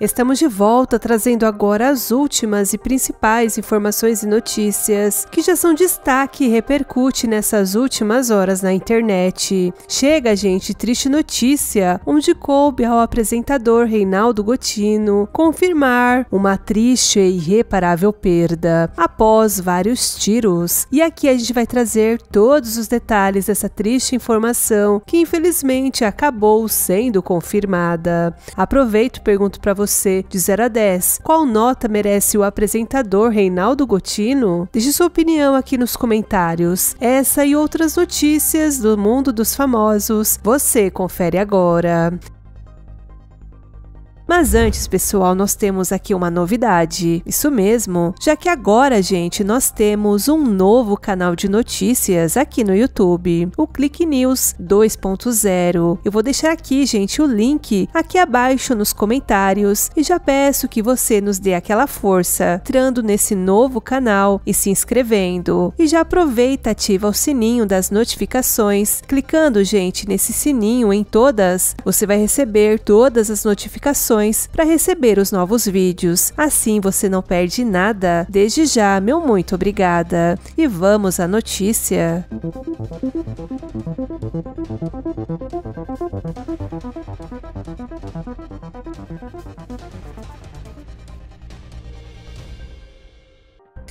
Estamos de volta trazendo agora as últimas e principais informações e notícias que já são destaque e repercute nessas últimas horas na internet. Chega, gente, triste notícia, onde coube ao apresentador Reinaldo Gotino confirmar uma triste e irreparável perda após vários tiros. E aqui a gente vai trazer todos os detalhes dessa triste informação que infelizmente acabou sendo confirmada. Aproveito e pergunto para você você de 0 a 10. Qual nota merece o apresentador Reinaldo Gotino? Deixe sua opinião aqui nos comentários. Essa e outras notícias do mundo dos famosos, você confere agora. Mas antes, pessoal, nós temos aqui uma novidade. Isso mesmo, já que agora, gente, nós temos um novo canal de notícias aqui no YouTube, o Click News 2.0. Eu vou deixar aqui, gente, o link aqui abaixo nos comentários e já peço que você nos dê aquela força entrando nesse novo canal e se inscrevendo. E já aproveita, ativa o sininho das notificações. Clicando, gente, nesse sininho em todas, você vai receber todas as notificações notificações para receber os novos vídeos. Assim você não perde nada. Desde já, meu muito obrigada. E vamos à notícia.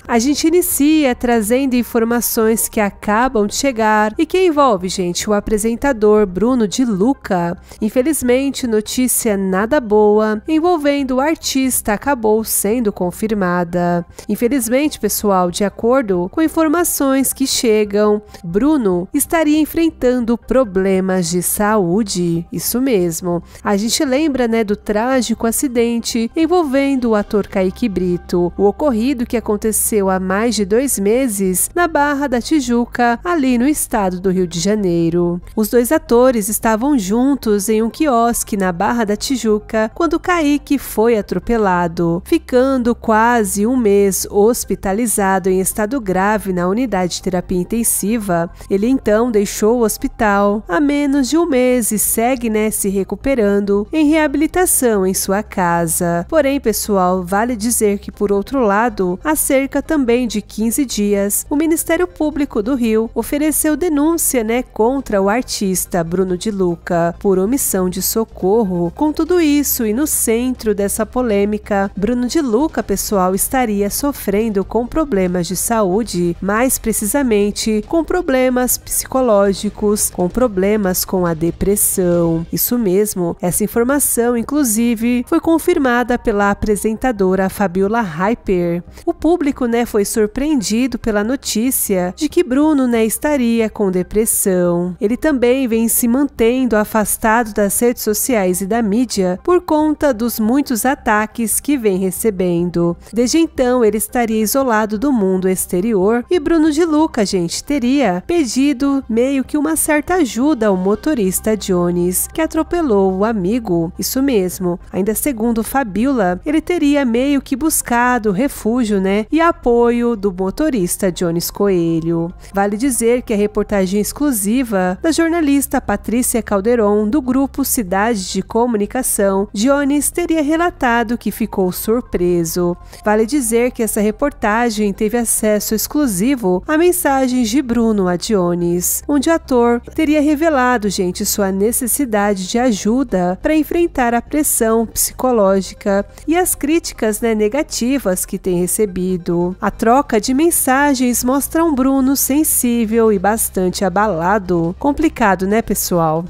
A gente inicia trazendo informações que acabam de chegar e que envolve, gente, o apresentador Bruno de Luca. Infelizmente, notícia nada boa envolvendo o artista acabou sendo confirmada. Infelizmente, pessoal, de acordo com informações que chegam, Bruno estaria enfrentando problemas de saúde. Isso mesmo. A gente lembra, né, do trágico acidente envolvendo o ator Kaique Brito. O ocorrido que aconteceu aconteceu há mais de dois meses na Barra da Tijuca, ali no estado do Rio de Janeiro. Os dois atores estavam juntos em um quiosque na Barra da Tijuca quando Kaique foi atropelado, ficando quase um mês hospitalizado em estado grave na unidade de terapia intensiva. Ele então deixou o hospital há menos de um mês e segue né, se recuperando em reabilitação em sua casa. Porém, pessoal, vale dizer que, por outro lado, há cerca também de 15 dias, o Ministério Público do Rio ofereceu denúncia né, contra o artista Bruno de Luca por omissão de socorro. Com tudo isso e no centro dessa polêmica, Bruno de Luca, pessoal, estaria sofrendo com problemas de saúde, mais precisamente com problemas psicológicos, com problemas com a depressão. Isso mesmo, essa informação, inclusive, foi confirmada pela apresentadora Fabiola Hyper. O público, né? Né, foi surpreendido pela notícia de que Bruno né, estaria com depressão. Ele também vem se mantendo afastado das redes sociais e da mídia por conta dos muitos ataques que vem recebendo. Desde então, ele estaria isolado do mundo exterior e Bruno de Luca, gente, teria pedido meio que uma certa ajuda ao motorista Jones, que atropelou o amigo. Isso mesmo. Ainda segundo Fabiola, ele teria meio que buscado refúgio, né? E a apoio do motorista Jones Coelho. Vale dizer que a é reportagem exclusiva da jornalista Patrícia Calderon, do grupo Cidade de Comunicação, Jones teria relatado que ficou surpreso. Vale dizer que essa reportagem teve acesso exclusivo a mensagens de Bruno a Jones, onde o ator teria revelado, gente, sua necessidade de ajuda para enfrentar a pressão psicológica e as críticas né, negativas que tem recebido. A troca de mensagens mostra um Bruno sensível e bastante abalado. Complicado, né, pessoal?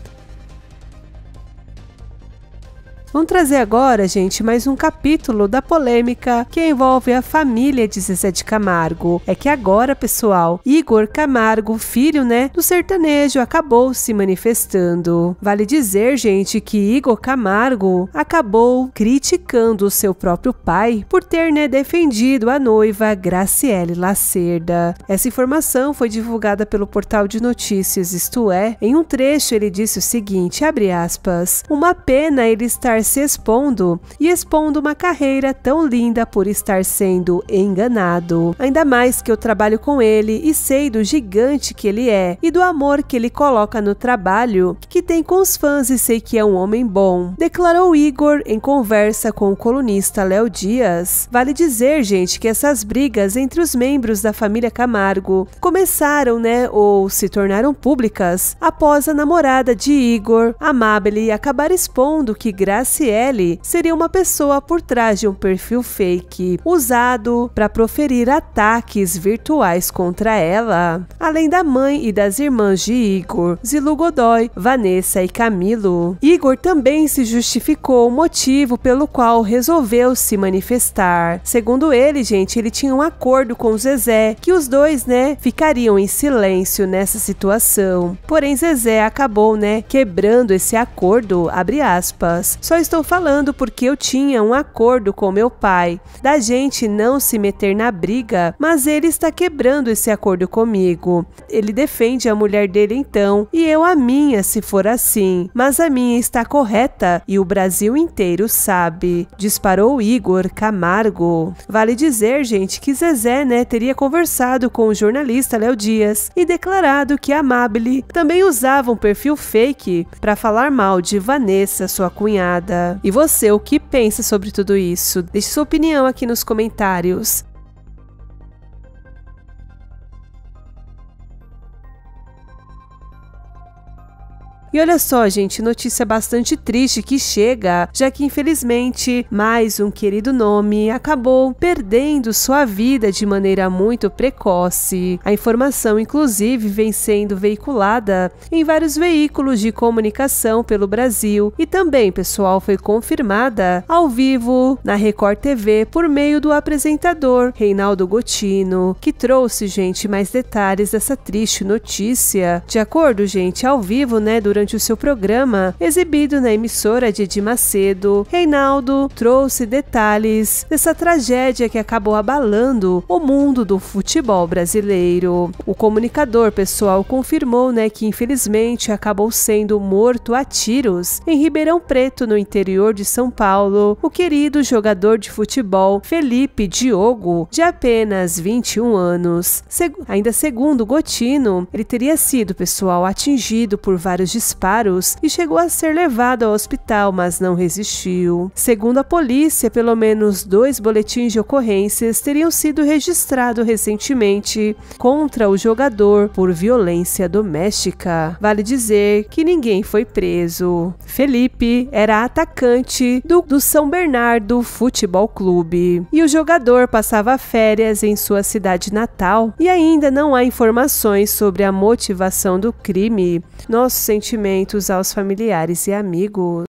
Vamos trazer agora, gente, mais um capítulo da polêmica que envolve a família de Zezé de Camargo. É que agora, pessoal, Igor Camargo, filho, né, do sertanejo, acabou se manifestando. Vale dizer, gente, que Igor Camargo acabou criticando o seu próprio pai por ter, né, defendido a noiva Graciele Lacerda. Essa informação foi divulgada pelo portal de notícias Isto É. Em um trecho, ele disse o seguinte, abre aspas, uma pena ele estar estar se expondo e expondo uma carreira tão linda por estar sendo enganado. Ainda mais que eu trabalho com ele e sei do gigante que ele é e do amor que ele coloca no trabalho que tem com os fãs e sei que é um homem bom, declarou Igor em conversa com o colunista Léo Dias. Vale dizer, gente, que essas brigas entre os membros da família Camargo começaram, né, ou se tornaram públicas após a namorada de Igor, Amabile, acabar expondo que graças Graciele seria uma pessoa por trás de um perfil fake usado para proferir ataques virtuais contra ela. Além da mãe e das irmãs de Igor, Zilu Godoy, Vanessa e Camilo. Igor também se justificou o motivo pelo qual resolveu se manifestar. Segundo ele, gente, ele tinha um acordo com Zezé que os dois, né, ficariam em silêncio nessa situação. Porém, Zezé acabou, né, quebrando esse acordo, abre aspas. Só estou falando porque eu tinha um acordo com meu pai da gente não se meter na briga, mas ele está quebrando esse acordo comigo. Ele defende a mulher dele então e eu a minha se for assim, mas a minha está correta e o Brasil inteiro sabe. Disparou Igor Camargo. Vale dizer, gente, que Zezé, né, teria conversado com o jornalista Léo Dias e declarado que Amabile também usava um perfil fake para falar mal de Vanessa, sua cunhada. E você, o que pensa sobre tudo isso? Deixe sua opinião aqui nos comentários. E olha só, gente, notícia bastante triste que chega, já que infelizmente mais um querido nome acabou perdendo sua vida de maneira muito precoce. A informação, inclusive, vem sendo veiculada em vários veículos de comunicação pelo Brasil e também, pessoal, foi confirmada ao vivo na Record TV por meio do apresentador Reinaldo Gotino, que trouxe, gente, mais detalhes dessa triste notícia. De acordo, gente, ao vivo, né, durante durante o seu programa, exibido na emissora de Edir Macedo, Reinaldo trouxe detalhes dessa tragédia que acabou abalando o mundo do futebol brasileiro. O comunicador pessoal confirmou né, que infelizmente acabou sendo morto a tiros em Ribeirão Preto, no interior de São Paulo, o querido jogador de futebol Felipe Diogo, de apenas 21 anos. Segu ainda segundo Gotino, ele teria sido, pessoal, atingido por vários disparos disparos e chegou a ser levado ao hospital, mas não resistiu. Segundo a polícia, pelo menos dois boletins de ocorrências teriam sido registrados recentemente contra o jogador por violência doméstica. Vale dizer que ninguém foi preso. Felipe era atacante do, do São Bernardo Futebol Clube e o jogador passava férias em sua cidade natal e ainda não há informações sobre a motivação do crime. nosso sentimentos sentimentos aos familiares e amigos.